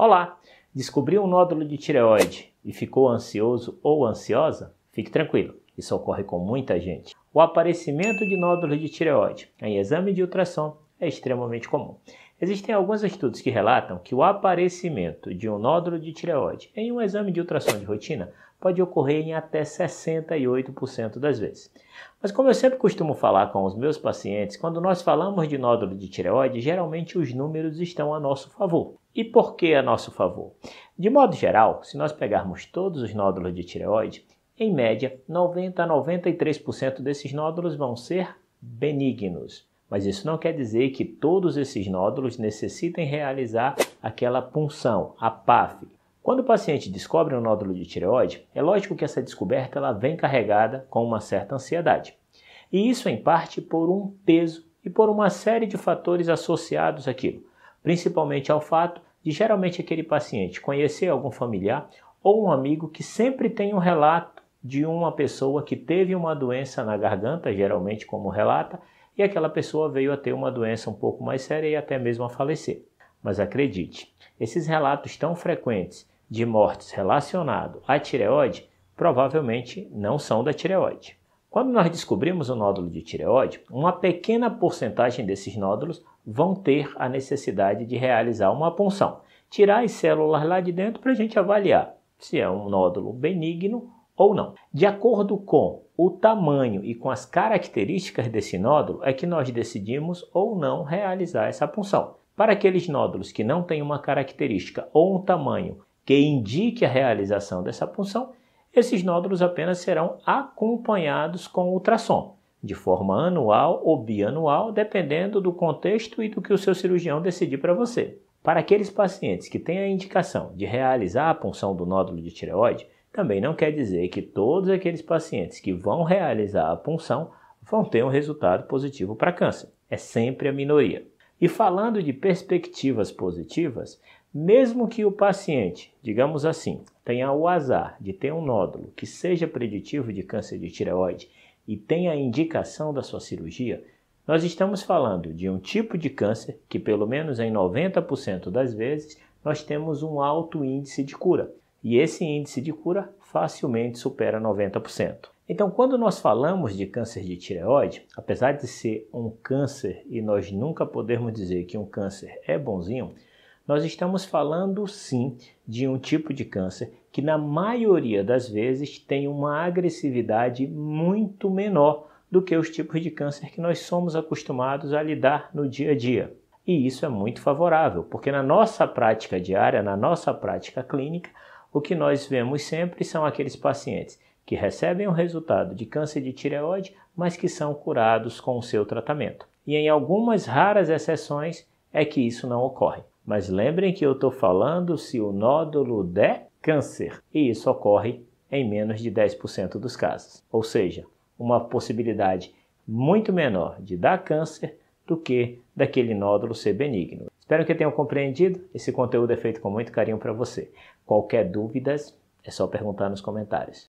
Olá! Descobriu um nódulo de tireoide e ficou ansioso ou ansiosa? Fique tranquilo, isso ocorre com muita gente. O aparecimento de nódulos de tireoide em exame de ultrassom é extremamente comum. Existem alguns estudos que relatam que o aparecimento de um nódulo de tireoide em um exame de ultrassom de rotina pode ocorrer em até 68% das vezes. Mas como eu sempre costumo falar com os meus pacientes, quando nós falamos de nódulo de tireoide, geralmente os números estão a nosso favor. E por que a nosso favor? De modo geral, se nós pegarmos todos os nódulos de tireoide, em média, 90 a 93% desses nódulos vão ser benignos. Mas isso não quer dizer que todos esses nódulos necessitem realizar aquela punção, a PAF, quando o paciente descobre um nódulo de tireoide, é lógico que essa descoberta ela vem carregada com uma certa ansiedade. E isso em parte por um peso e por uma série de fatores associados àquilo, principalmente ao fato de geralmente aquele paciente conhecer algum familiar ou um amigo que sempre tem um relato de uma pessoa que teve uma doença na garganta, geralmente como relata, e aquela pessoa veio a ter uma doença um pouco mais séria e até mesmo a falecer. Mas acredite, esses relatos tão frequentes de mortes relacionado à tireoide provavelmente não são da tireoide. Quando nós descobrimos o nódulo de tireoide, uma pequena porcentagem desses nódulos vão ter a necessidade de realizar uma punção, tirar as células lá de dentro para a gente avaliar se é um nódulo benigno ou não. De acordo com o tamanho e com as características desse nódulo, é que nós decidimos ou não realizar essa punção. Para aqueles nódulos que não têm uma característica ou um tamanho que indique a realização dessa punção, esses nódulos apenas serão acompanhados com ultrassom, de forma anual ou bianual, dependendo do contexto e do que o seu cirurgião decidir para você. Para aqueles pacientes que têm a indicação de realizar a punção do nódulo de tireoide, também não quer dizer que todos aqueles pacientes que vão realizar a punção vão ter um resultado positivo para câncer. É sempre a minoria. E falando de perspectivas positivas, mesmo que o paciente, digamos assim, tenha o azar de ter um nódulo que seja preditivo de câncer de tireoide e tenha a indicação da sua cirurgia, nós estamos falando de um tipo de câncer que, pelo menos em 90% das vezes, nós temos um alto índice de cura. E esse índice de cura facilmente supera 90%. Então, quando nós falamos de câncer de tireoide, apesar de ser um câncer e nós nunca podemos dizer que um câncer é bonzinho, nós estamos falando sim de um tipo de câncer que, na maioria das vezes, tem uma agressividade muito menor do que os tipos de câncer que nós somos acostumados a lidar no dia a dia. E isso é muito favorável, porque na nossa prática diária, na nossa prática clínica, o que nós vemos sempre são aqueles pacientes que recebem o resultado de câncer de tireoide, mas que são curados com o seu tratamento. E em algumas raras exceções é que isso não ocorre. Mas lembrem que eu estou falando se o nódulo der câncer, e isso ocorre em menos de 10% dos casos. Ou seja, uma possibilidade muito menor de dar câncer do que daquele nódulo ser benigno. Espero que tenham compreendido. Esse conteúdo é feito com muito carinho para você. Qualquer dúvidas, é só perguntar nos comentários.